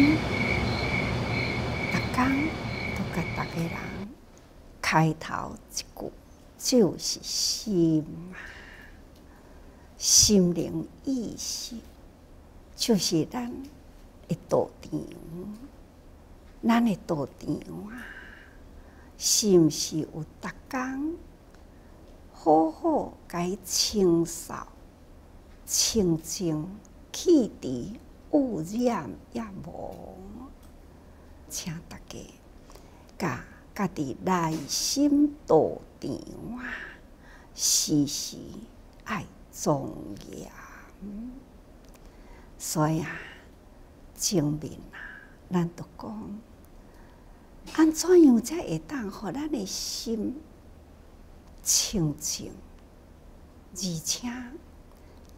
逐天都甲逐个人开头一句就是心啊，心灵意识就是咱一道场，咱的道场啊，是毋是有？逐天好好该清扫、清净、气地。污染也无，请大家甲家己内心度定啊，时时爱庄严。所以啊，证明啊，咱都讲安怎样才会当，互咱的心清净，而且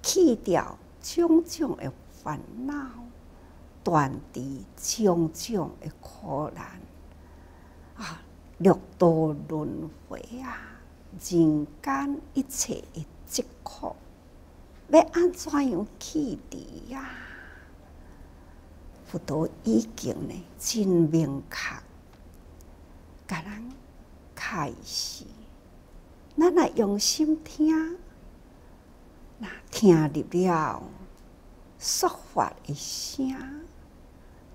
去掉种种个。烦恼、短除种种的苦难啊，六道轮回啊，人间一切的疾苦，要安怎样去的呀？佛陀已经呢，真明确，给人开始，咱来用心听，那听入了。说法一声，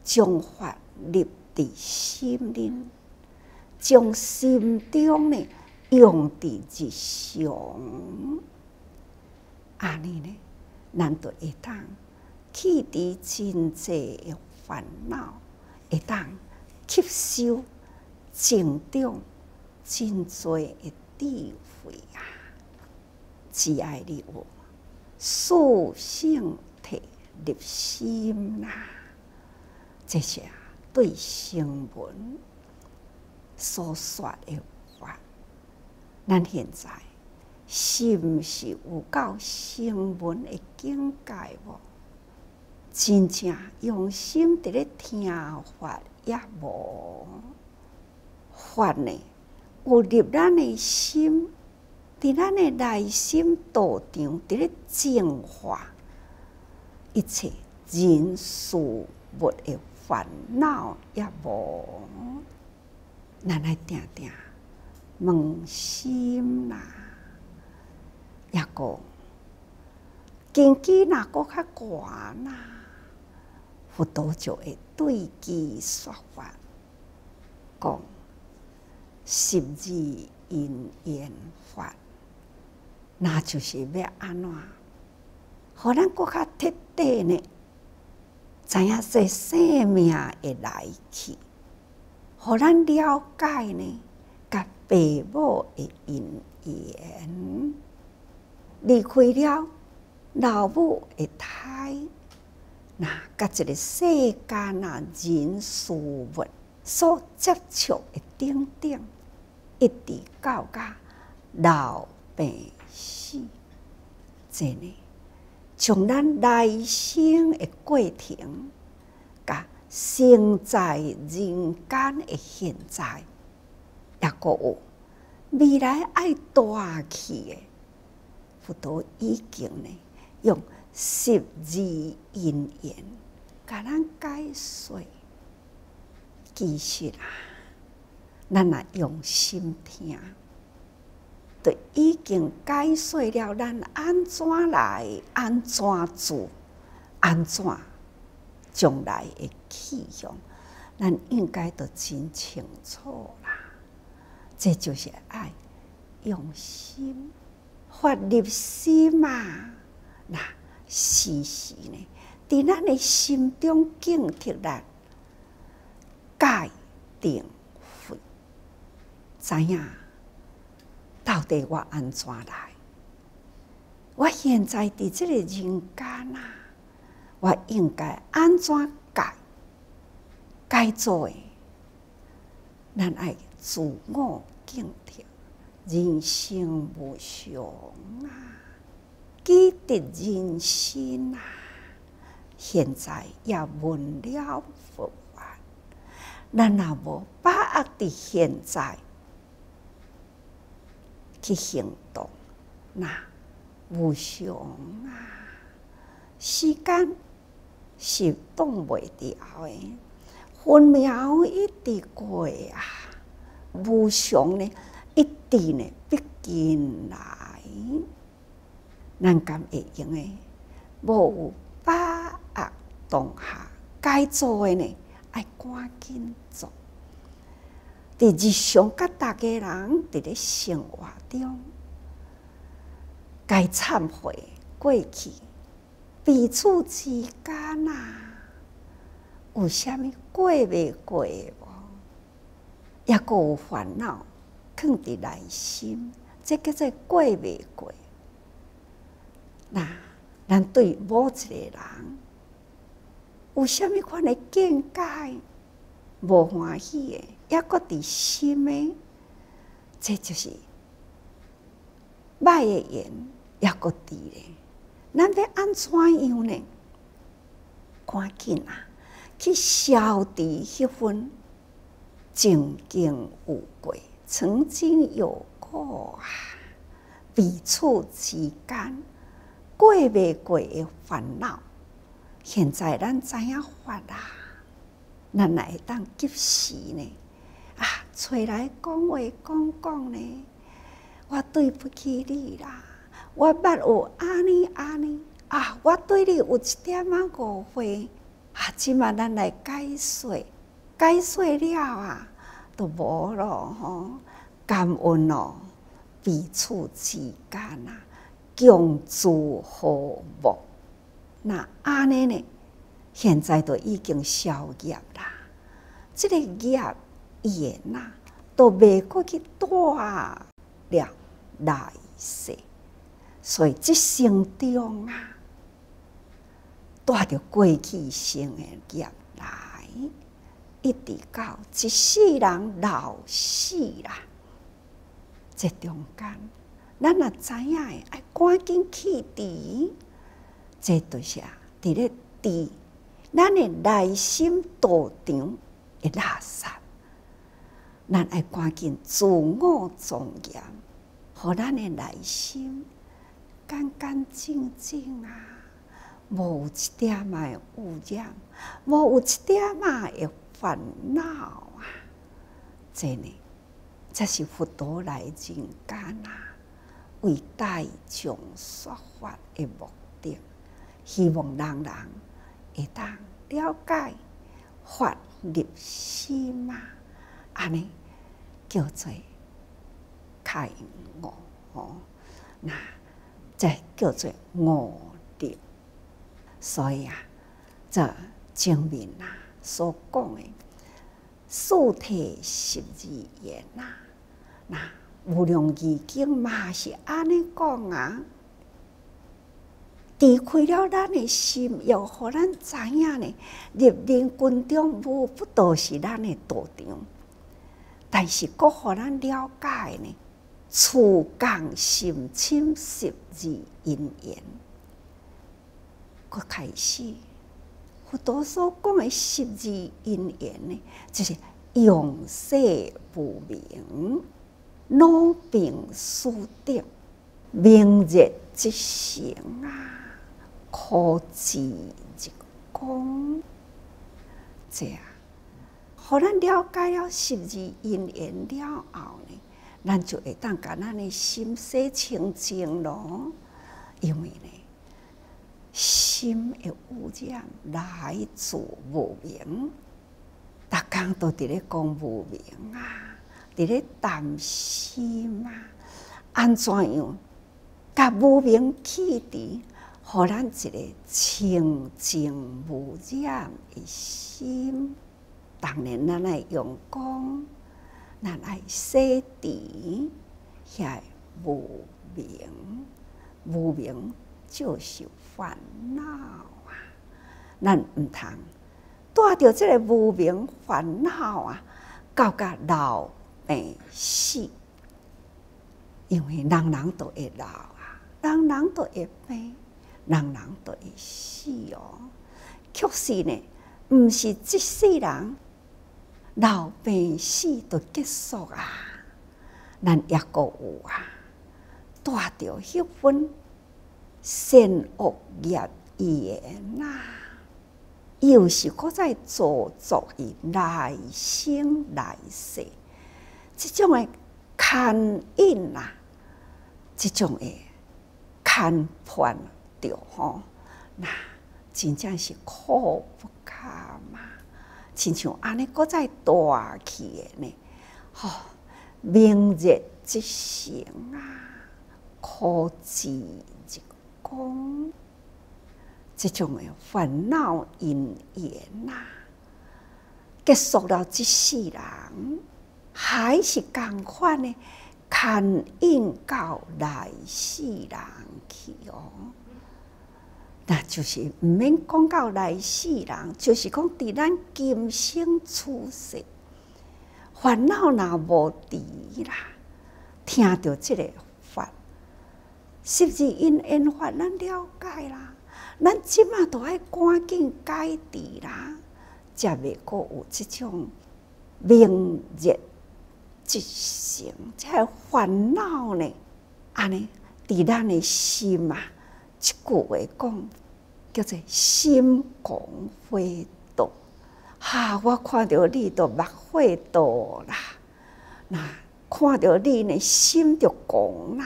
将法立伫心灵，将心中的用伫日常，安尼呢？咱道会当去除真尽在烦恼？会当吸收成长，真在一智慧啊！只爱利物，塑性。入心啦，这些对新闻所说的话，咱现在是毋是有够新闻的境界无？真正用心伫咧听法也无，法呢？有入咱的心，在咱的内心道场伫咧净化。一切人事物的烦恼也无，咱来定定，问心啦，抑个，根基若个较悬啦，佛陀就会对机说法，讲，甚至因缘法，那就是要安怎？互咱国家彻底呢？知影是生命诶来去？互咱了解呢？甲父母诶姻缘，离开了老母诶胎，那甲一个世间啊，人事物所接触诶点点，一直到给老百姓，真呢？从咱来生的过程，甲生在人间的现在，也搁有未来爱大去的，佛陀已经呢，用十日姻缘，甲咱解说，继续啊，咱啊用心听。就已经解说了，咱安怎来，安怎做，安怎将来的启用，咱应该都真清楚啦。这就是爱，用心发力施嘛。那时时呢，在咱的心中警惕力、界定分，知影。到底我安怎来？我现在伫这个人间啊，我应该安怎改？该做诶，咱爱自我警惕，人生无常啊，基得人心啊，现在也问了佛法，咱啊，无把握伫现在。去行动，那无常啊！时间是挡袂掉的，分秒一直过啊！无常呢，一定呢逼近来，咱讲会用的。无把握当下该做的呢，爱赶紧做。在日常甲大家人伫咧生活中，该忏悔过去，彼此之间啊，有虾米过未过无？抑个有烦恼，藏伫内心，即叫做过未过。那咱对某一个人，有虾米款的见解，无欢喜个？抑搁伫心诶，这就是歹诶因抑搁伫咧。咱要安怎样呢？赶紧啊，去消除迄份曾经有过、曾经有过啊彼此之间过未过诶烦恼。现在咱知影法啦，咱来当及时呢。啊，找来讲话，讲讲呢？我对不起你啦！我捌有阿尼阿尼啊，我对你有一点仔误会啊，即嘛咱来解释，解释了啊，就无咯吼。感恩哦，彼此之间啊，共助和睦。那阿尼呢？现在都已经消业啦，这个业。伊个呐都未过去带了来世，所以一生中啊带着过去生的业来，一直到一世人老死啦。这中间咱若知影，爱赶紧去滴，这都是啊，伫咧滴，咱的内心道场的垃圾。咱爱赶紧自我庄严，和咱的内心干干净净啊，无一点污染，无有一点嘛的烦恼啊！真呢，这是佛陀来人间啊，为大众说法的目的，希望人人会当了解法力心嘛。安尼叫做开悟，哦，那再叫做悟定。所以啊，这前面啊所讲的四体十二缘呐，那无量义经嘛是安尼讲啊。离开了咱的心，又何咱知影呢？入林军中，无不都是咱的道场。但是，各互咱了解呢？初降心深十二因缘，佮开始。佛陀所讲的十二因缘呢，就是永世不明，老病死定，明日即行啊，可即即功，这样。互咱了解了十二因缘了后呢，咱就会当把咱的心洗清净咯。因为呢，心诶污染来自无明，逐工都伫咧讲无明啊，伫咧担心啊，安怎样？甲无明起伫，互咱一个清净无染诶心。当然，咱来用功，咱来洗涤，遐无明，无明就是烦恼啊！咱毋通带着即个无明烦恼啊，到甲老病死，因为人人都会老啊，人人都会病，人人都会死哦。确实呢，毋是即世人。老病死都结束啊，咱抑个有啊，带着迄份善恶业缘啊，又是搁在做作业，耐心耐性，即种的牵引呐，即种的牵绊着吼，那真正是苦不堪啊。亲像安尼，搁再大气的呢，吼，明日即行啊，可技一个，即种的烦恼因缘呐，结束了即世人，还是共款诶牵引到来世人去哦。那就是毋免讲到来世人，就是讲伫咱今生出世，烦恼若无伫啦。听到即个法，是毋是因因法咱了解啦？咱即马都爱赶紧解伫啦，才未搁有即种明日即生才烦恼呢。安尼伫咱的心啊。一句话讲，叫做“心狂火多”。哈，我看到你都目花多啦，那看到你呢，心就广啦。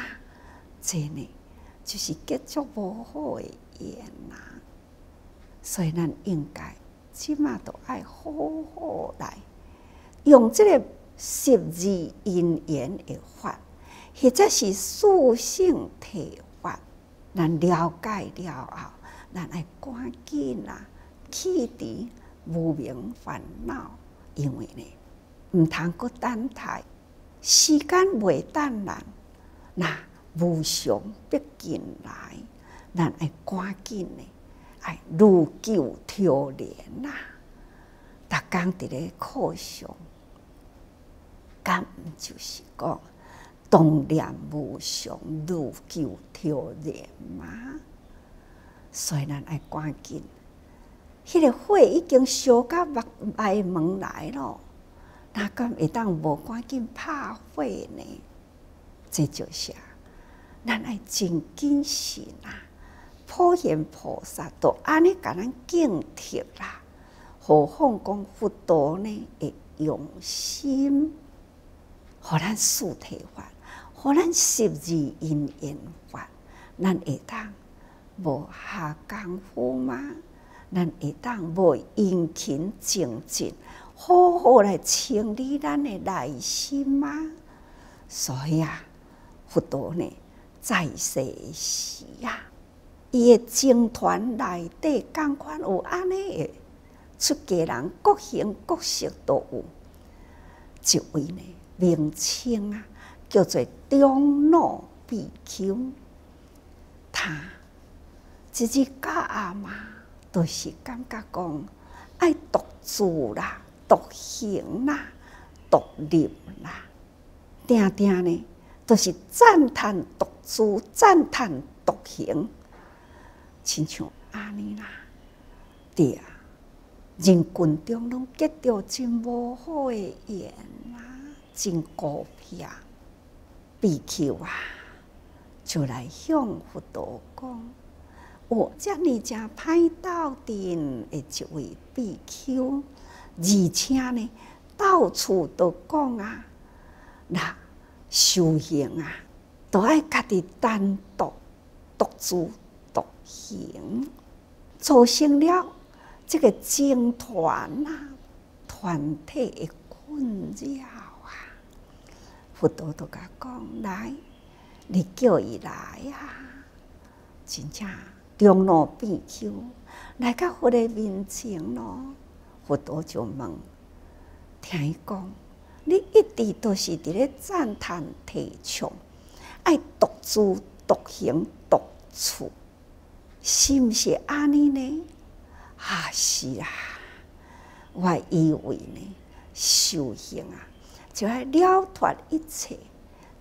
这呢，就是结局无好的缘啊。”所以，咱应该起码都爱好好来，用这个十二因缘的法，或者是塑性体。咱了解了后，咱爱赶紧啊，去除无明烦恼，因为呢，毋通阁等待，时间袂等人，那无常必进来，咱爱赶紧呢，爱如久脱连呐。逐工伫咧课上，敢毋就是讲？动然无常，如救脱人所虽然爱赶紧，迄个火已经烧到目眉门来咯，哪敢会当无赶紧拍火呢？这就啊，咱爱真谨慎啊！普贤菩萨都安尼甲咱警惕啦。何况讲佛陀呢？会用心，互咱速退法。互咱十二因缘法，咱会当无下功夫吗？咱会当无殷勤精进，好好来清理咱诶内心吗？所以啊，佛陀呢，在世时啊，伊诶僧团内底，共款有安尼诶出家人，各形各色都有，一位呢名称啊。叫做中农被穷，他自己家阿妈都是感觉讲爱独自啦、独行啦、独立啦。定定呢，都是赞叹独自、赞叹独行，亲像安尼啦。对啊，人群中拢结着真无好诶缘啦，真孤僻比丘啊，就来向佛陀讲：我这里正派到的，一位比丘，而且呢，到处都讲啊，那修行啊，都爱家己单独、独自独行，造成了这个僧团啊，团体的困扰。佛陀都甲讲来，你叫伊来啊！真正中路变桥来到佛的面前咯，佛陀就问：听伊讲，你一直都是伫咧赞叹提倡，爱独自独行独处，是毋是安尼呢？啊，是啊，我以为呢修行啊。就爱了脱一切，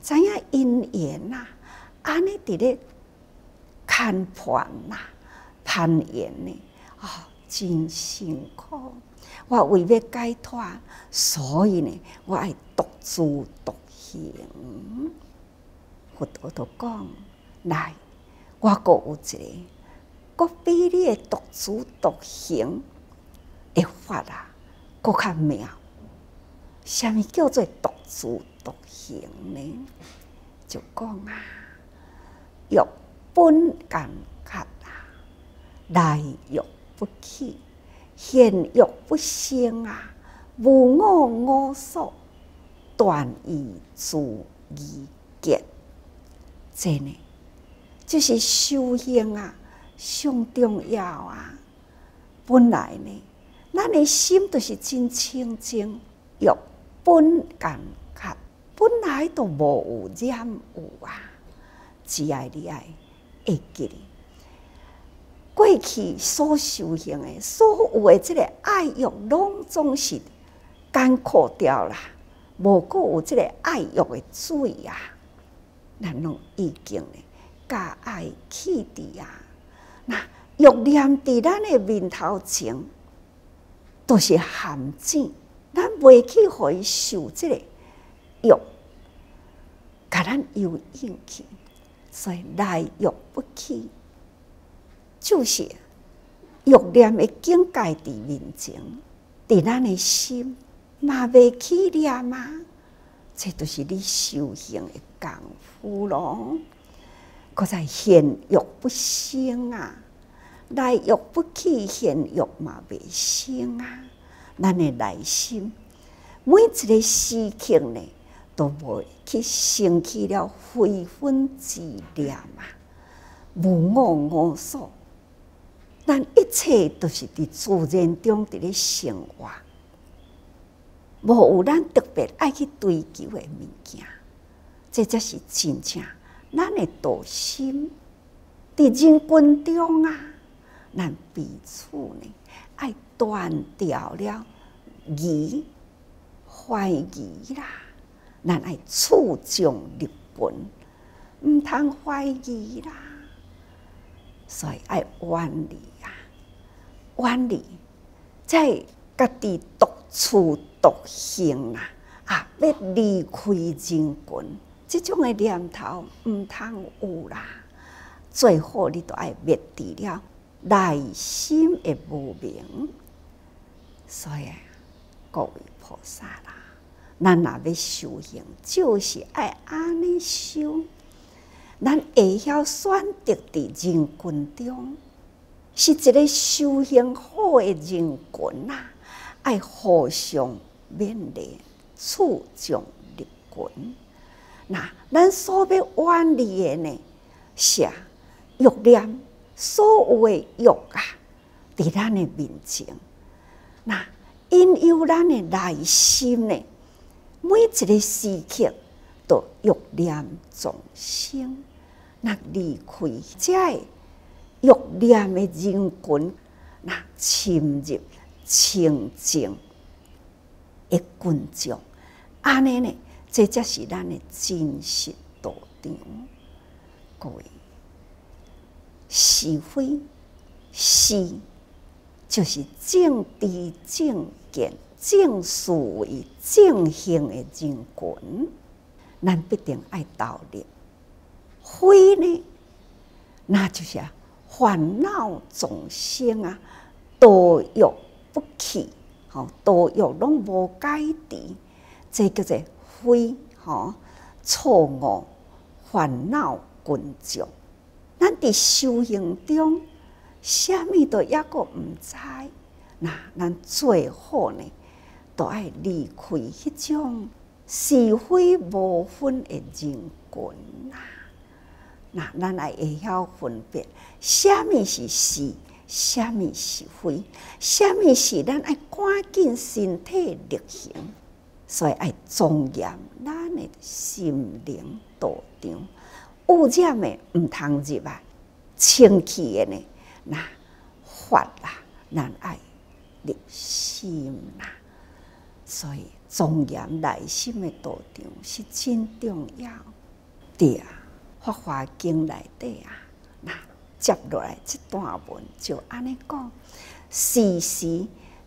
知影因缘呐，安尼伫咧看破呐，攀缘呢，哦，真辛苦。我为要解脱，所以呢，我爱独自独行。佛陀都讲，来，我阁有一个，阁比你诶独自独行诶法啊，阁较妙。什么叫做独自独行呢？就讲啊，欲本感觉啊，来欲不弃，现欲不生啊，无我我所，断以自欲结。真呢，就是修行啊，上重要啊。本来呢，咱诶心都是真清净，欲。本来都无有，染有啊，只爱你爱，会记起过去所修行的，所有的即个爱欲，拢总是干枯掉了，无过有即个爱欲的水啊，咱拢已经呢，加爱去伫啊，那欲念伫咱的面头前都是陷阱。咱未去伊受这个用，甲咱有勇气，所以来用不起，就是欲念的境界伫面前，在咱的心，嘛未去念吗？这都是你修行的功夫咯。可再现欲不生啊，来欲不起，现欲嘛未生啊。咱的内心，每一个事情呢，都无去生起了非分之念嘛，无我我所。咱一切都是伫自然中咧生活，无有咱特别爱去追求的物件，这才是真正咱的道心伫人群中啊，咱彼此呢爱。断掉了疑怀疑啦，咱爱助将日本，毋通怀疑啦。所以爱远离啊，远离在家己独处独行啦，啊，要离开人群，即种诶念头毋通有啦。最好你都爱灭除了，内心诶无明。所以，各位菩萨啦，咱若要修行，就是爱安尼修。咱会晓选择伫人群中，是一个修行好诶人群啊，爱互相勉励，促进立群。那咱所要远离诶呢？是欲念，所有诶欲啊，在咱诶面前。那因有咱的内心呢，每一个时刻都欲念众生，那离开在欲念的人群，那侵入清净诶群众，安尼呢，这则是咱的真实道场。各位，是非是。就是正直、正见、正思维、正行的人群，咱必定爱道理。非呢，那就是烦恼众生啊，多有不起，好多有拢无该地，这叫做非哈错误烦恼群众。咱伫修行中。啥物都抑个毋知，那咱最好呢，都爱离开迄种是非无分的人群呐。那咱也会晓分别，啥物是是，啥物是非，啥物是咱爱赶紧身体力行，所以爱庄严咱的心灵道场，污染个毋通入来，清气诶呢？那发啦难爱入心呐，所以庄严内心的道场是真重要的啊。《法华经》内的啊，那接落来这段文就安尼讲：时时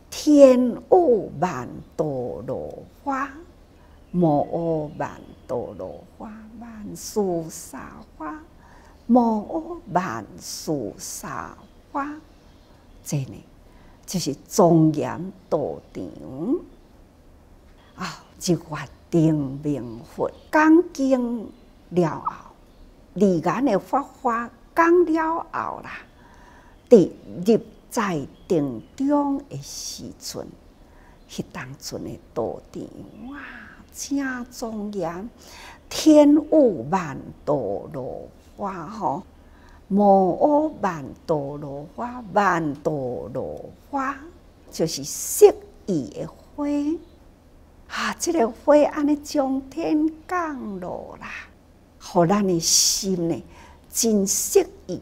天乌曼多罗花，摩乌曼多罗花，曼殊沙花，摩乌曼殊沙。花，这里就是庄严道场啊！一月定明佛讲经了后，自然的佛花讲了后啦，第入在定中的时阵，迄当阵的道场哇！正庄严，天有万道落花哈。无屋万朵罗花，万朵罗花就是色意的花啊！这个花安尼从天降落啦，互咱的心呢？真色意，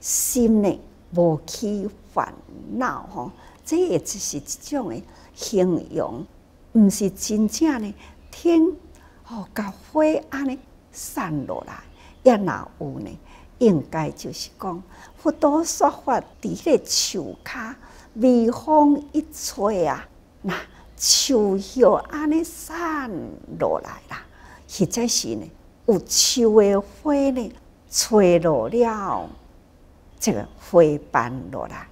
心呢无起烦恼吼？这也只是一种的形容，毋是真正的天吼，甲花安尼散落来，也哪有呢？应该就是讲，佛多说法伫个树下，微风一吹啊，那树叶安尼散落来啦。实在是呢，有树的花呢，吹落了，这个花瓣落来，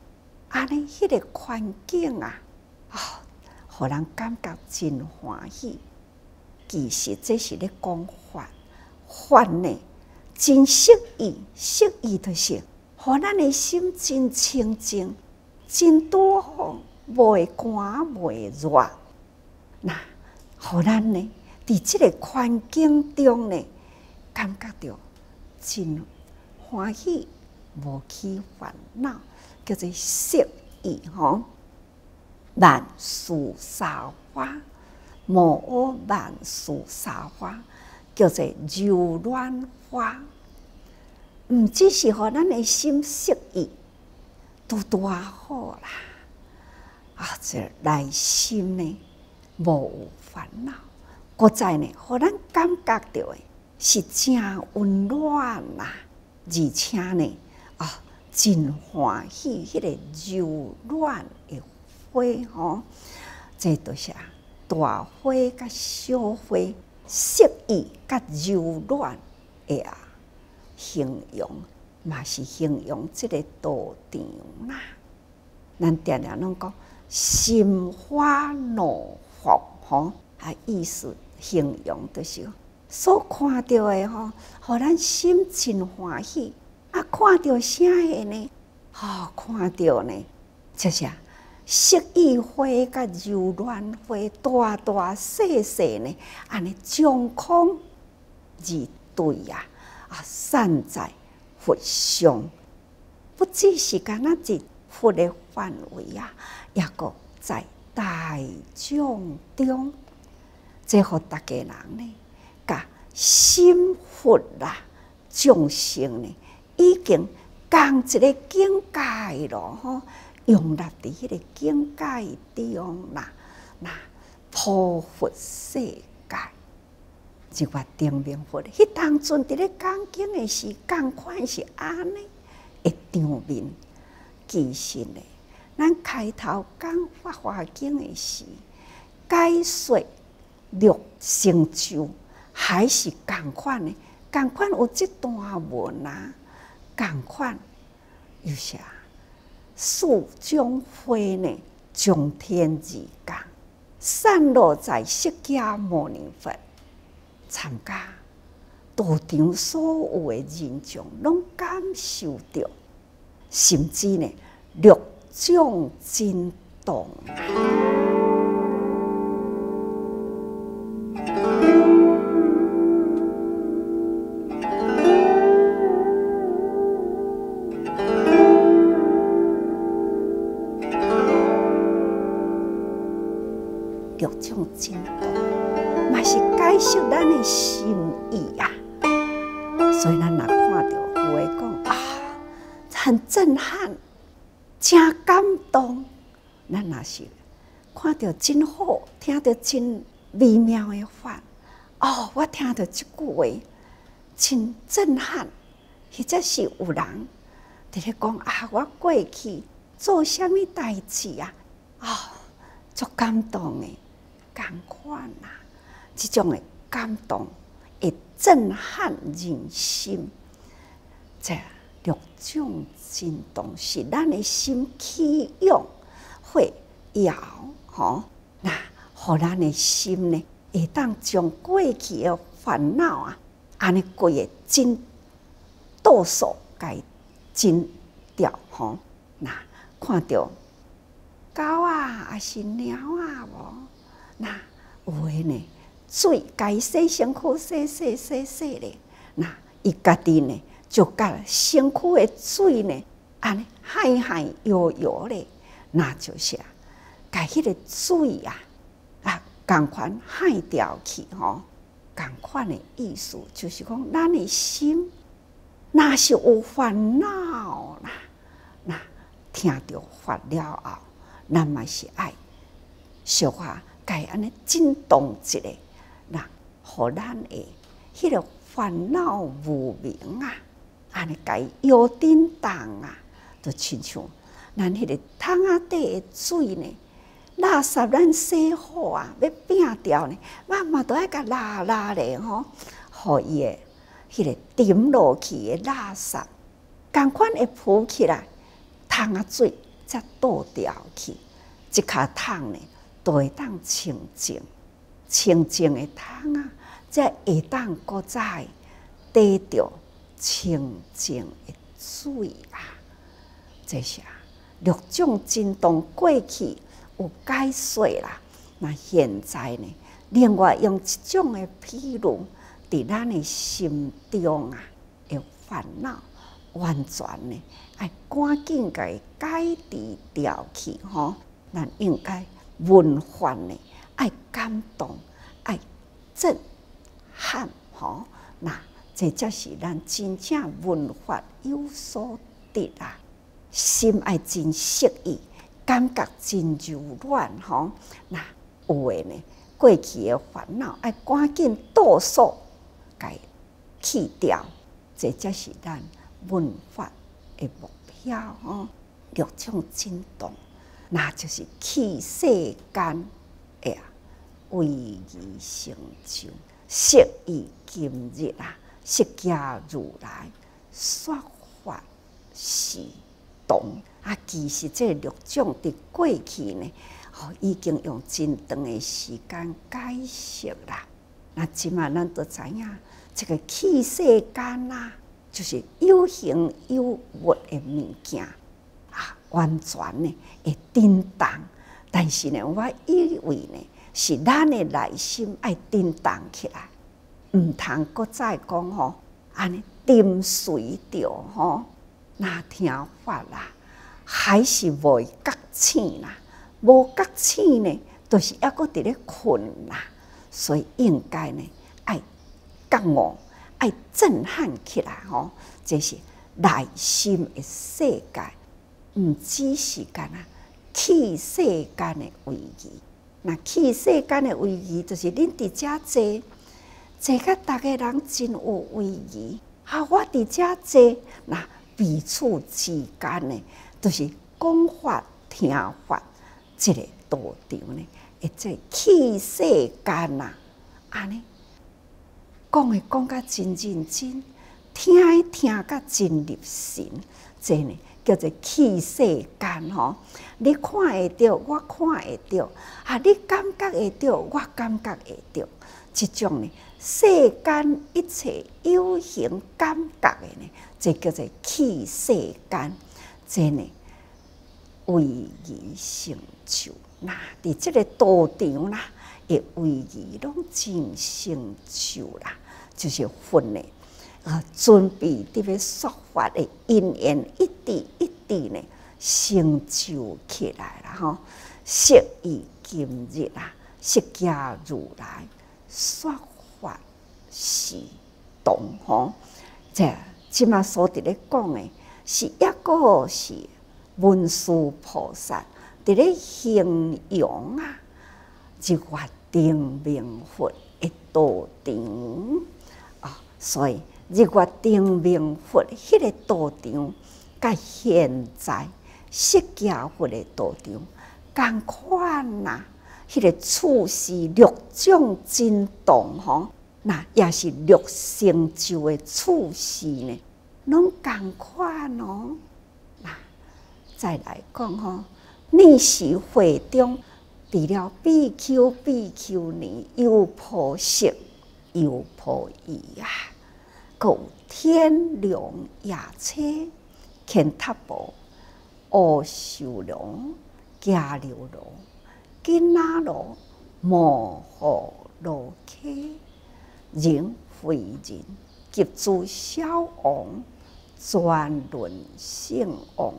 安尼迄个环境啊，哦，让人感觉真欢喜。其实这是咧讲法，法呢。真适宜，适宜就是，互咱的心真清净，真多好，袂寒袂热。那互咱呢，在即个环境中呢，感觉着真欢喜，无起烦恼，叫做适宜吼。万树沙花，无万满树沙花，叫做柔软。花，毋只是互咱的心适意，都大好啦。啊，这内心呢无有烦恼，国在呢，互咱感觉到诶是真温暖啦。而且呢，啊，真欢喜迄个柔软诶花吼。这都是啊，大花甲小花，适宜甲柔软。哎呀，形容嘛是形容即个道场啦！咱定定拢讲心花怒放，吼，啊意思形容就是所看到的吼，互咱心真欢喜啊。看到啥个呢？好看到呢，就是色意花甲柔软花，大大细细呢，安尼健空日。对呀，啊，善在佛像，不只是干那一佛的范围啊，也个在大众中，这和大家人呢，噶心佛啦，众生呢，已经降一个境界咯，吼，用在伫迄个境界中啦，那破佛世界。一块定明佛，迄当阵伫咧讲经诶是，共款是安尼诶张面，记性诶。咱开头讲法华经诶是，解说六成就还是共款诶，共款有即段文呐？共款有啥？四种花呢，从天而降，散落在释迦牟尼佛。参加道场，所有的人众拢感受着，甚至呢，六种震动，六种震动。嘛是解释咱的心意啊，所以咱也看到有诶讲啊，很震撼，真感动。咱那是看到真好，听到真微妙诶话。哦，我听到一句话，真震撼。或者是有人伫咧讲啊，我过去做虾米代志啊？哦，足感动诶，同款啊。即种诶感动，会震撼人心。这六种震动是咱诶心起用，会摇吼。那互咱诶心呢，会当将过去诶烦恼啊，安尼过诶真倒数伊真掉吼。那看着狗啊，还是猫啊，无？那有诶呢？水，该洗身躯洗洗洗洗咧，那伊家己呢，就甲身躯的水呢，安尼海海摇摇咧，那就是，啊，甲迄个水啊，啊，共款海掉去吼，共款的意思就是讲，咱的心那是有烦恼啦，那听着发了后，咱嘛是爱，俗话该安尼震动一下。那，互咱个，迄个烦恼无明啊，安尼个腰顶重啊，就亲像咱迄个桶啊底的水呢，垃圾咱洗好啊，要摒掉呢，嘛嘛都爱甲拉拉咧吼，互伊诶迄个沉落去的垃圾，共款会浮起来，桶啊水则倒掉去，一骹桶呢都会当清净。清净的汤啊，才会当搁再滴着清净的水啊。这些六种震动过去有改说啦，那现在呢？另外用一种的譬如，伫咱的心中啊，有烦恼完全呢，哎，赶紧伊改除掉去吼，咱应该温缓呢。爱感动，爱震撼，吼！那这才是咱真正文化有所得啊。心爱真适宜，感觉真柔软，吼！那有的呢，过去的烦恼爱赶紧倒数该去掉，这才是咱文化的目标哦。六种震动，那就是去世间。为伊成就，适于今日啊！释迦如来说法是动啊！其实这六种的过去呢，已经用真长的时间解释啦。那起码咱都知影，这个气世间啊，就是有形有物的物件啊，完全呢会震动。但是呢，我以为呢。是咱的内心爱动荡起来，毋通再讲吼，安尼沉水着吼，那听话啦，还是未觉醒啦？无觉醒呢，就是抑个伫咧困啦。所以应该呢，爱觉悟，爱震撼起来吼，这是内心的世界，毋只是干呐。气世间的危机。那气世间的位移，就是恁伫遮坐，坐甲逐个人真有位移。啊，我伫遮坐，那彼此之间呢，就是讲法、听法，即个道场呢，而且气世间啊，安尼讲的讲甲真认真，听的听甲真入神，真呢。叫做气世间吼。你看会到，我看会到，啊，你感觉会到，我感觉会到，即种呢，世间一切有形感觉的呢，这叫做气世间，真的，为伊成就，那伫即个道场啦，也为伊拢真成就啦，就是分呢。啊，准备这个说法的因缘一滴一滴呢成就起来了吼，时于今日啊，释迦如来说法是同哈，这即码所伫咧讲诶是一个是文殊菩萨伫咧形容啊，就决定明佛一道场啊，所以。日月灯明，佛迄个道场，甲现在释迦佛的道场，共款呐。迄个处世六种震动吼，那也是六成就的处世呢，拢共款哦。那再来讲吼，你是会中，除了比丘、比丘尼，又破性又破意啊。古天良牙车，肯踏步，鹅修龙加流龙，金那龙磨河路溪，人非人急住小王，转轮圣王，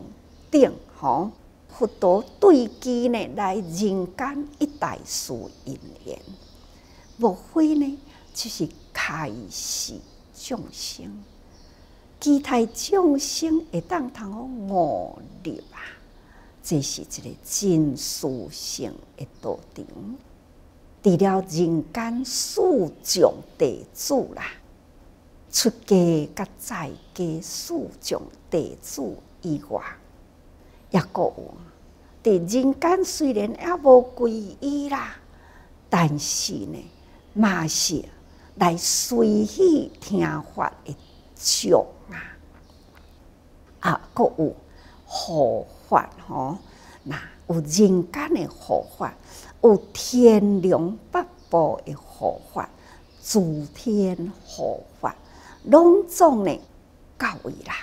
顶行佛陀对机呢，来人间一代事姻缘，无非呢，就是开始。众生，其他众生会当通互饿入啊！这是一个真殊胜的道场。除了人间四种地主啦，出家甲在家四种地主以外，抑个有。伫人间虽然也无皈依啦，但是呢，嘛是。来随喜听法的众啊，啊，各有佛法吼，那有人间的佛法，有天龙八部的佛法，诸天佛法，拢总诶，到位啦。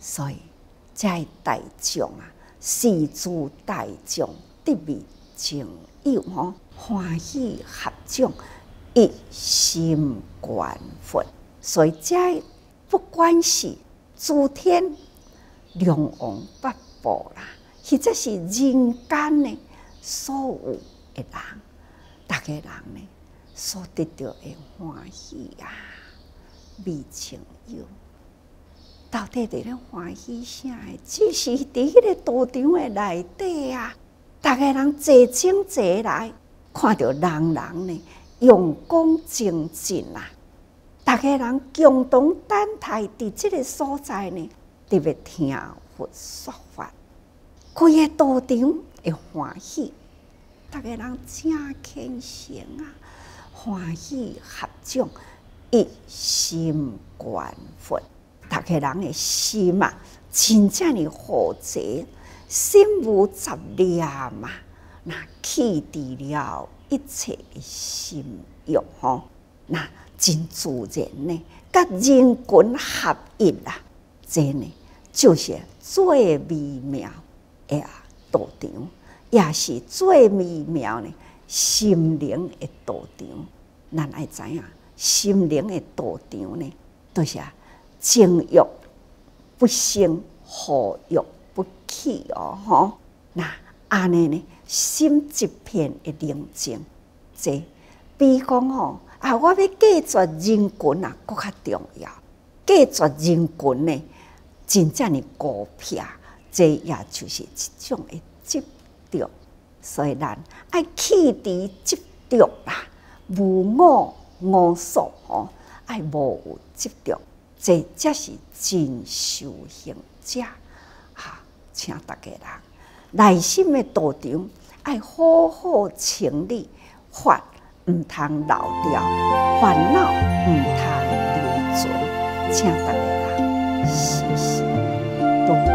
所以，在大众啊，四诸大众得味众友吼，欢喜合众。一心关佛。所以这不管是诸天龙王八部啦，或者是人间的所有的人，大家人呢，所得到的欢喜啊，未曾有。到底伫咧欢喜啥？只是伫迄个道场的内底啊，逐个人坐清坐来，看到人人呢。用功精进啊！大家人共同等待伫即个所在呢，特别听佛说法，规个道场，会欢喜。逐个人正虔诚啊，欢喜合掌，一心观佛。逐个人的心啊，真正的好者，心无杂念嘛，那清净了。一切的心欲吼，那真自然呢，甲人群合一啦，真呢就是最美妙诶道场，也是最美妙呢心灵的道场。咱爱知影心灵的道场呢，就是静欲不生，何欲不起哦吼，那。安尼呢，心一片的宁静。这，比方吼，啊，我要继续人群啊，更较重要。继续人群呢，真正的高票，这也就是一种的执着。以咱爱气的执着啦，无我无所吼，爱无执着，这才是真修行者。哈，请大家人。内心的道场，要好好清理，烦唔通漏掉，烦恼唔通留存，请大家谢时时谢。